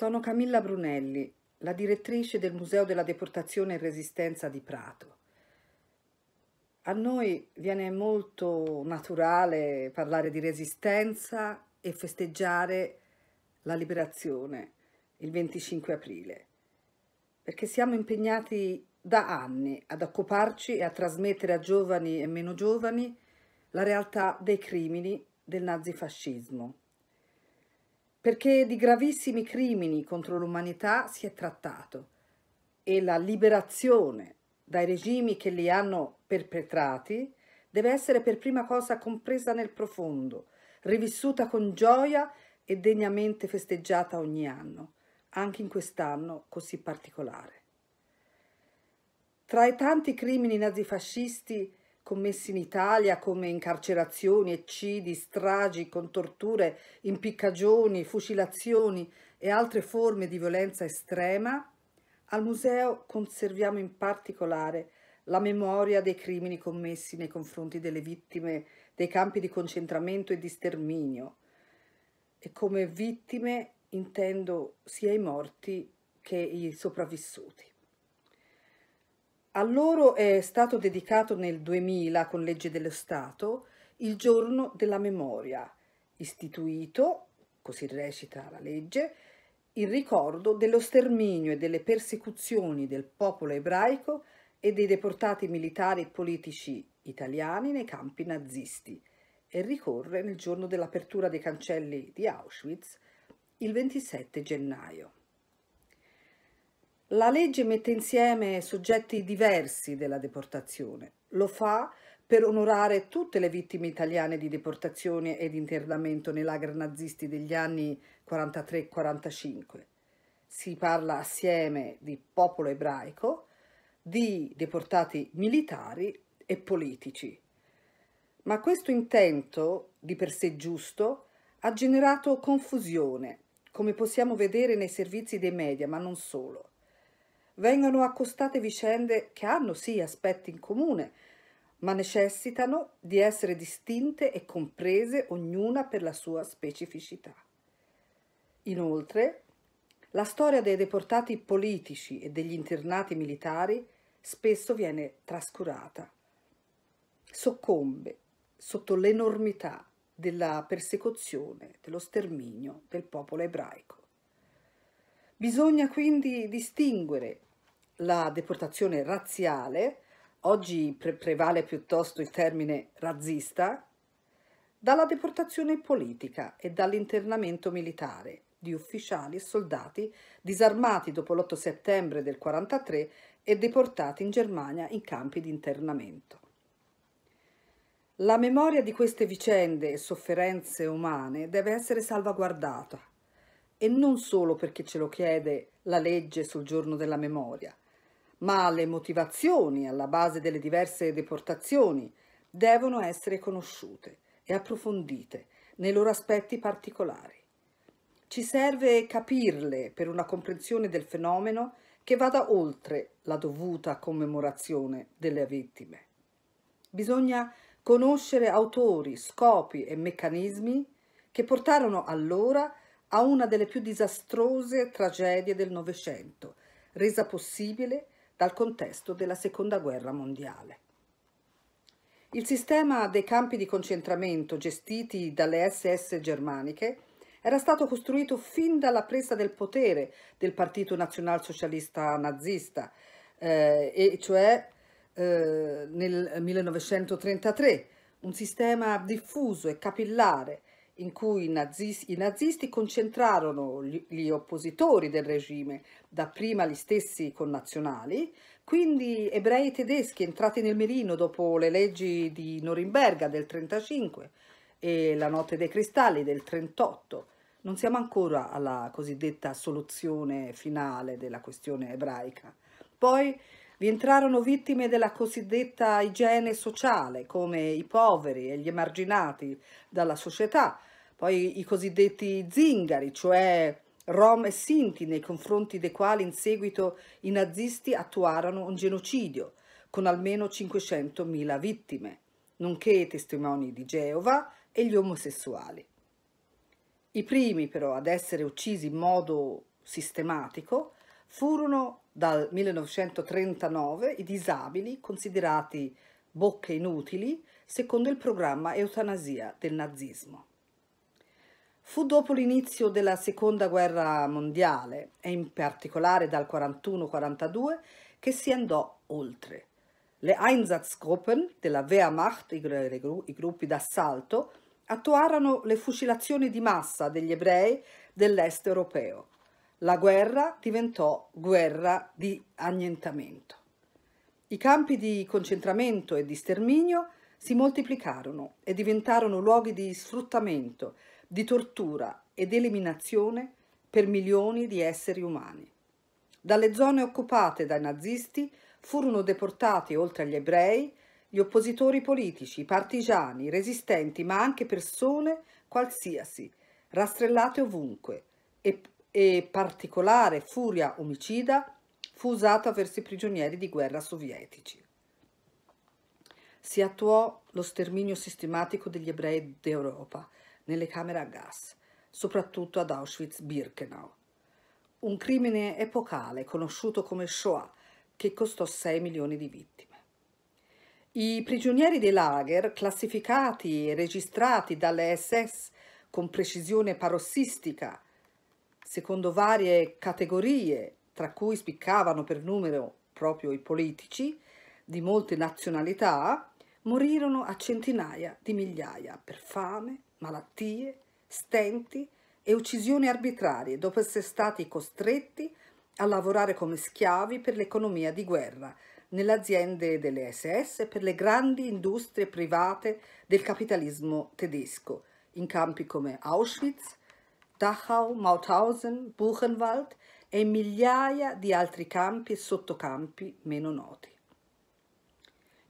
Sono Camilla Brunelli, la direttrice del Museo della Deportazione e Resistenza di Prato. A noi viene molto naturale parlare di resistenza e festeggiare la liberazione il 25 aprile, perché siamo impegnati da anni ad occuparci e a trasmettere a giovani e meno giovani la realtà dei crimini del nazifascismo perché di gravissimi crimini contro l'umanità si è trattato e la liberazione dai regimi che li hanno perpetrati deve essere per prima cosa compresa nel profondo, rivissuta con gioia e degnamente festeggiata ogni anno, anche in quest'anno così particolare. Tra i tanti crimini nazifascisti commessi in Italia come incarcerazioni, eccidi, stragi con torture, impiccagioni, fucilazioni e altre forme di violenza estrema, al museo conserviamo in particolare la memoria dei crimini commessi nei confronti delle vittime dei campi di concentramento e di sterminio e come vittime intendo sia i morti che i sopravvissuti. A loro è stato dedicato nel 2000, con legge dello Stato, il giorno della memoria, istituito, così recita la legge, in ricordo dello sterminio e delle persecuzioni del popolo ebraico e dei deportati militari e politici italiani nei campi nazisti e ricorre nel giorno dell'apertura dei cancelli di Auschwitz il 27 gennaio. La legge mette insieme soggetti diversi della deportazione. Lo fa per onorare tutte le vittime italiane di deportazione ed internamento nei lager nazisti degli anni 43-45. Si parla assieme di popolo ebraico, di deportati militari e politici. Ma questo intento, di per sé giusto, ha generato confusione, come possiamo vedere nei servizi dei media, ma non solo vengono accostate vicende che hanno sì aspetti in comune, ma necessitano di essere distinte e comprese ognuna per la sua specificità. Inoltre, la storia dei deportati politici e degli internati militari spesso viene trascurata, soccombe sotto l'enormità della persecuzione, dello sterminio del popolo ebraico. Bisogna quindi distinguere la deportazione razziale, oggi pre prevale piuttosto il termine razzista, dalla deportazione politica e dall'internamento militare di ufficiali e soldati disarmati dopo l'8 settembre del 1943 e deportati in Germania in campi di internamento. La memoria di queste vicende e sofferenze umane deve essere salvaguardata, e non solo perché ce lo chiede la legge sul giorno della memoria, ma le motivazioni alla base delle diverse deportazioni devono essere conosciute e approfondite nei loro aspetti particolari. Ci serve capirle per una comprensione del fenomeno che vada oltre la dovuta commemorazione delle vittime. Bisogna conoscere autori, scopi e meccanismi che portarono allora a una delle più disastrose tragedie del Novecento, resa possibile dal contesto della Seconda Guerra Mondiale. Il sistema dei campi di concentramento gestiti dalle SS germaniche era stato costruito fin dalla presa del potere del Partito Nazionalsocialista Nazista, eh, e cioè eh, nel 1933, un sistema diffuso e capillare in cui i nazisti, i nazisti concentrarono gli, gli oppositori del regime, dapprima gli stessi connazionali, quindi ebrei tedeschi entrati nel mirino dopo le leggi di Norimberga del 35 e la notte dei cristalli del 38. Non siamo ancora alla cosiddetta soluzione finale della questione ebraica. Poi vi entrarono vittime della cosiddetta igiene sociale, come i poveri e gli emarginati dalla società, poi i cosiddetti zingari, cioè rom e sinti nei confronti dei quali in seguito i nazisti attuarono un genocidio con almeno 500.000 vittime, nonché i testimoni di Geova e gli omosessuali. I primi però ad essere uccisi in modo sistematico furono dal 1939 i disabili considerati bocche inutili secondo il programma eutanasia del nazismo. Fu dopo l'inizio della Seconda Guerra Mondiale e in particolare dal 41-42 che si andò oltre. Le Einsatzgruppen della Wehrmacht, i gruppi d'assalto, attuarono le fucilazioni di massa degli ebrei dell'est europeo. La guerra diventò guerra di annientamento. I campi di concentramento e di sterminio si moltiplicarono e diventarono luoghi di sfruttamento di tortura ed eliminazione per milioni di esseri umani. Dalle zone occupate dai nazisti furono deportati, oltre agli ebrei, gli oppositori politici, i partigiani, i resistenti, ma anche persone qualsiasi, rastrellate ovunque e, e particolare furia omicida fu usata verso i prigionieri di guerra sovietici. Si attuò lo sterminio sistematico degli ebrei d'Europa, nelle camere a gas, soprattutto ad Auschwitz-Birkenau. Un crimine epocale conosciuto come Shoah che costò 6 milioni di vittime. I prigionieri dei lager, classificati e registrati dalle SS con precisione parossistica, secondo varie categorie, tra cui spiccavano per numero proprio i politici, di molte nazionalità, morirono a centinaia di migliaia per fame, malattie, stenti e uccisioni arbitrarie dopo essere stati costretti a lavorare come schiavi per l'economia di guerra, nelle aziende delle SS e per le grandi industrie private del capitalismo tedesco, in campi come Auschwitz, Dachau, Mauthausen, Buchenwald e migliaia di altri campi e sottocampi meno noti.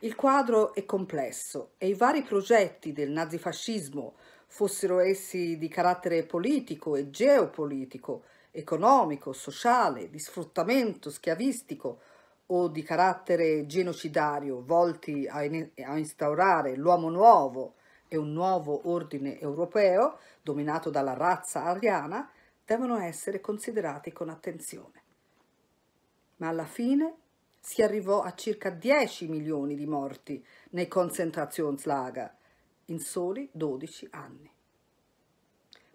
Il quadro è complesso e i vari progetti del nazifascismo fossero essi di carattere politico e geopolitico, economico, sociale, di sfruttamento schiavistico o di carattere genocidario, volti a, in a instaurare l'uomo nuovo e un nuovo ordine europeo dominato dalla razza ariana, devono essere considerati con attenzione. Ma alla fine si arrivò a circa 10 milioni di morti nei Konzentrationslager in soli 12 anni.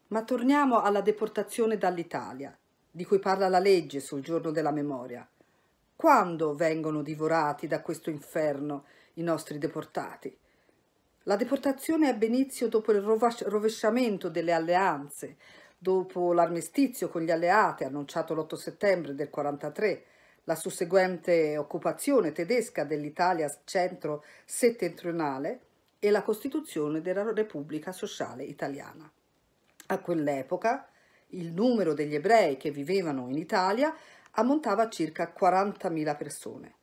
Ma torniamo alla deportazione dall'Italia, di cui parla la legge sul giorno della memoria. Quando vengono divorati da questo inferno i nostri deportati? La deportazione ebbe inizio dopo il rovesciamento delle alleanze, dopo l'armistizio con gli alleati annunciato l'8 settembre del 1943, la susseguente occupazione tedesca dell'Italia centro-settentrionale e la Costituzione della Repubblica Sociale Italiana. A quell'epoca il numero degli ebrei che vivevano in Italia ammontava a circa 40.000 persone.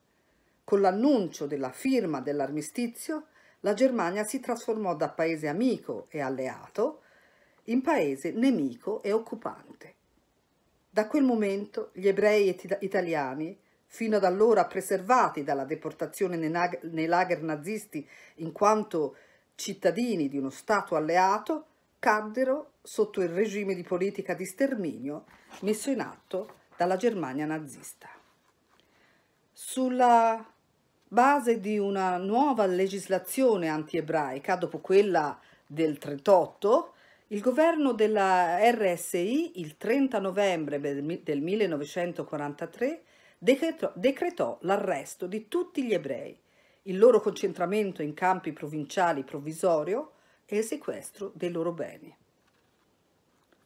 Con l'annuncio della firma dell'armistizio, la Germania si trasformò da paese amico e alleato in paese nemico e occupante. Da quel momento gli ebrei italiani fino ad allora preservati dalla deportazione nei, nei lager nazisti in quanto cittadini di uno Stato alleato, caddero sotto il regime di politica di sterminio messo in atto dalla Germania nazista. Sulla base di una nuova legislazione anti-ebraica, dopo quella del 38, il governo della RSI il 30 novembre del 1943 decretò, decretò l'arresto di tutti gli ebrei, il loro concentramento in campi provinciali provvisorio e il sequestro dei loro beni.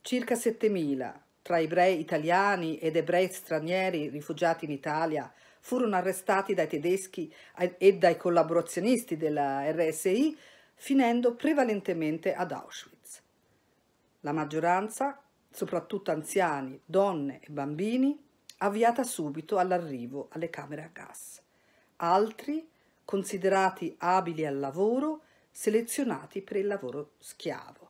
Circa 7.000 tra ebrei italiani ed ebrei stranieri rifugiati in Italia furono arrestati dai tedeschi e dai collaborazionisti della RSI, finendo prevalentemente ad Auschwitz. La maggioranza, soprattutto anziani, donne e bambini, avviata subito all'arrivo alle camere a gas. Altri, considerati abili al lavoro, selezionati per il lavoro schiavo.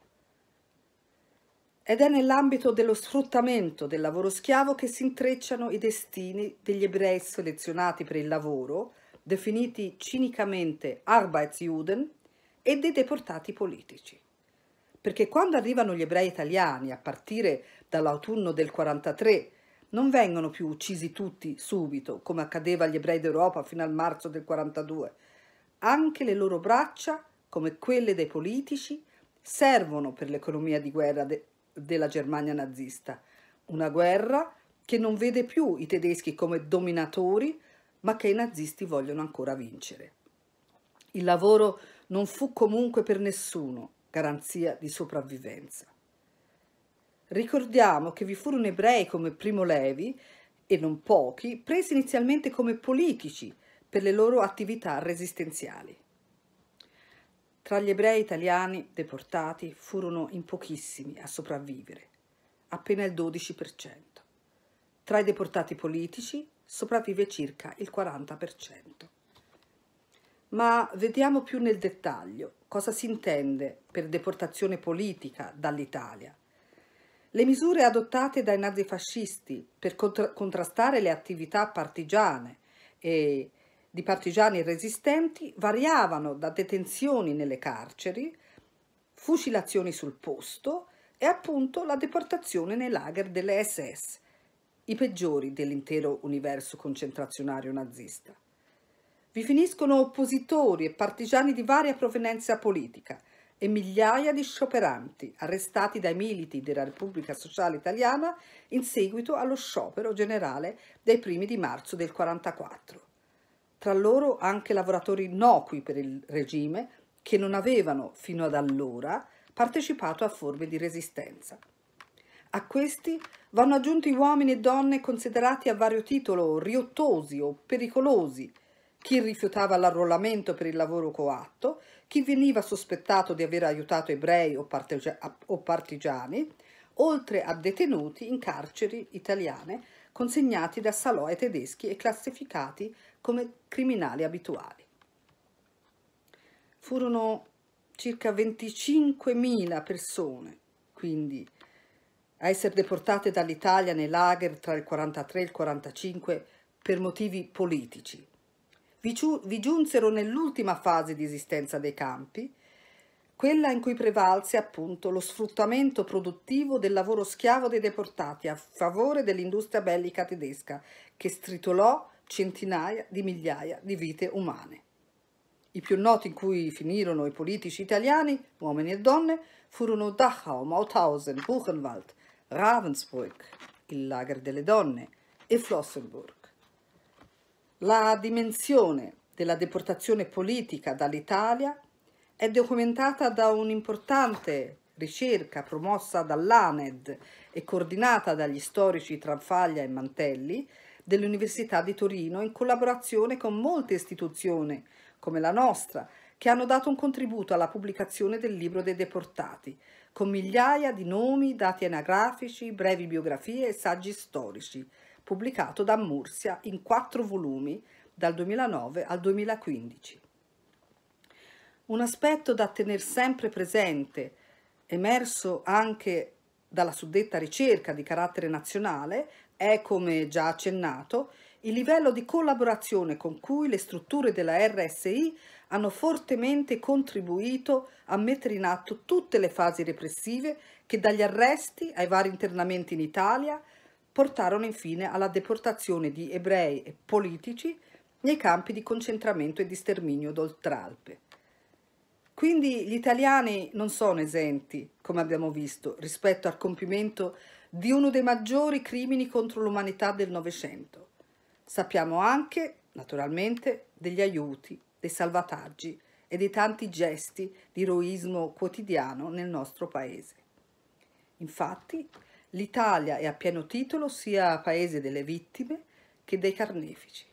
Ed è nell'ambito dello sfruttamento del lavoro schiavo che si intrecciano i destini degli ebrei selezionati per il lavoro, definiti cinicamente Arbeitsjuden, e dei deportati politici. Perché quando arrivano gli ebrei italiani, a partire dall'autunno del 43, non vengono più uccisi tutti subito, come accadeva agli ebrei d'Europa fino al marzo del 42. Anche le loro braccia, come quelle dei politici, servono per l'economia di guerra de della Germania nazista. Una guerra che non vede più i tedeschi come dominatori, ma che i nazisti vogliono ancora vincere. Il lavoro non fu comunque per nessuno garanzia di sopravvivenza. Ricordiamo che vi furono ebrei come Primo Levi, e non pochi, presi inizialmente come politici per le loro attività resistenziali. Tra gli ebrei italiani deportati furono in pochissimi a sopravvivere, appena il 12%. Tra i deportati politici sopravvive circa il 40%. Ma vediamo più nel dettaglio cosa si intende per deportazione politica dall'Italia le misure adottate dai nazifascisti per contra contrastare le attività partigiane e di partigiani resistenti variavano da detenzioni nelle carceri, fucilazioni sul posto e appunto la deportazione nei lager delle SS, i peggiori dell'intero universo concentrazionario nazista. Vi finiscono oppositori e partigiani di varia provenienza politica – e migliaia di scioperanti arrestati dai militi della Repubblica Sociale Italiana in seguito allo sciopero generale dei primi di marzo del 1944. Tra loro anche lavoratori innocui per il regime che non avevano fino ad allora partecipato a forme di resistenza. A questi vanno aggiunti uomini e donne considerati a vario titolo riottosi o pericolosi, chi rifiutava l'arruolamento per il lavoro coatto, chi veniva sospettato di aver aiutato ebrei o, o partigiani, oltre a detenuti in carceri italiane consegnati da Salò ai tedeschi e classificati come criminali abituali. Furono circa 25.000 persone, quindi, a essere deportate dall'Italia nei lager tra il 43 e il 45 per motivi politici vi, vi giunsero nell'ultima fase di esistenza dei campi, quella in cui prevalse appunto lo sfruttamento produttivo del lavoro schiavo dei deportati a favore dell'industria bellica tedesca, che stritolò centinaia di migliaia di vite umane. I più noti in cui finirono i politici italiani, uomini e donne, furono Dachau, Mauthausen, Buchenwald, Ravensbrück, il lager delle donne, e Flossenburg. La dimensione della deportazione politica dall'Italia è documentata da un'importante ricerca promossa dall'ANED e coordinata dagli storici Tranfaglia e Mantelli dell'Università di Torino in collaborazione con molte istituzioni come la nostra che hanno dato un contributo alla pubblicazione del libro dei deportati con migliaia di nomi, dati anagrafici, brevi biografie e saggi storici pubblicato da Mursia in quattro volumi dal 2009 al 2015. Un aspetto da tenere sempre presente, emerso anche dalla suddetta ricerca di carattere nazionale, è, come già accennato, il livello di collaborazione con cui le strutture della RSI hanno fortemente contribuito a mettere in atto tutte le fasi repressive che dagli arresti ai vari internamenti in Italia portarono infine alla deportazione di ebrei e politici nei campi di concentramento e di sterminio d'Oltralpe. Quindi gli italiani non sono esenti, come abbiamo visto, rispetto al compimento di uno dei maggiori crimini contro l'umanità del Novecento. Sappiamo anche, naturalmente, degli aiuti, dei salvataggi e dei tanti gesti di eroismo quotidiano nel nostro paese. Infatti, l'Italia è a pieno titolo sia paese delle vittime che dei carnefici.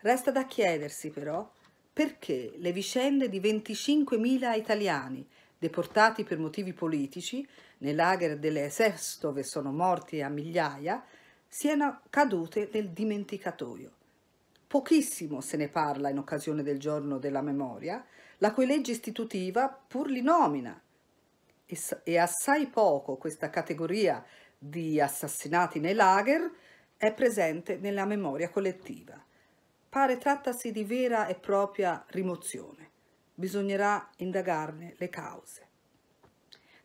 Resta da chiedersi però perché le vicende di 25.000 italiani deportati per motivi politici, nei lager delle dove sono morti a migliaia, siano cadute nel dimenticatoio. Pochissimo se ne parla in occasione del giorno della memoria, la cui legge istitutiva pur li nomina e assai poco questa categoria di assassinati nei lager è presente nella memoria collettiva. Pare trattasi di vera e propria rimozione. Bisognerà indagarne le cause.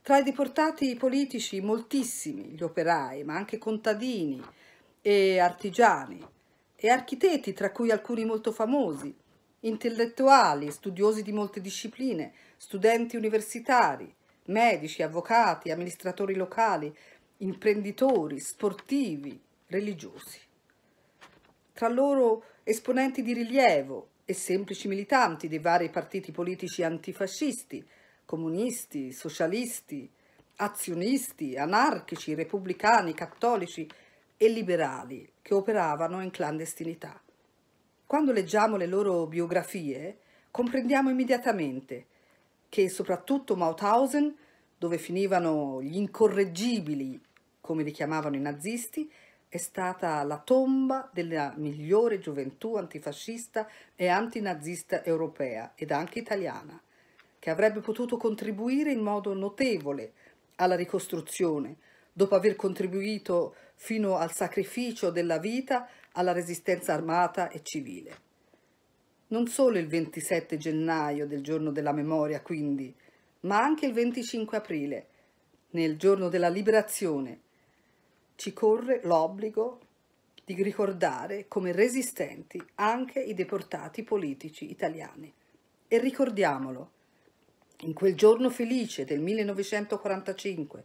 Tra i deportati politici moltissimi gli operai, ma anche contadini e artigiani e architetti, tra cui alcuni molto famosi, intellettuali, studiosi di molte discipline, studenti universitari, medici, avvocati, amministratori locali, imprenditori, sportivi, religiosi. Tra loro esponenti di rilievo e semplici militanti dei vari partiti politici antifascisti, comunisti, socialisti, azionisti, anarchici, repubblicani, cattolici e liberali che operavano in clandestinità. Quando leggiamo le loro biografie, comprendiamo immediatamente che soprattutto Mauthausen, dove finivano gli incorreggibili, come li chiamavano i nazisti, è stata la tomba della migliore gioventù antifascista e antinazista europea ed anche italiana, che avrebbe potuto contribuire in modo notevole alla ricostruzione, dopo aver contribuito fino al sacrificio della vita alla resistenza armata e civile non solo il 27 gennaio del giorno della memoria, quindi, ma anche il 25 aprile, nel giorno della liberazione, ci corre l'obbligo di ricordare come resistenti anche i deportati politici italiani. E ricordiamolo, in quel giorno felice del 1945,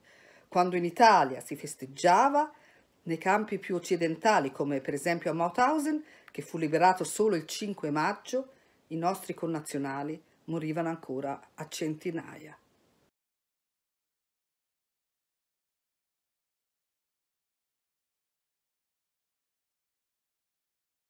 quando in Italia si festeggiava nei campi più occidentali, come per esempio a Mauthausen, che fu liberato solo il 5 maggio, i nostri connazionali morivano ancora a centinaia.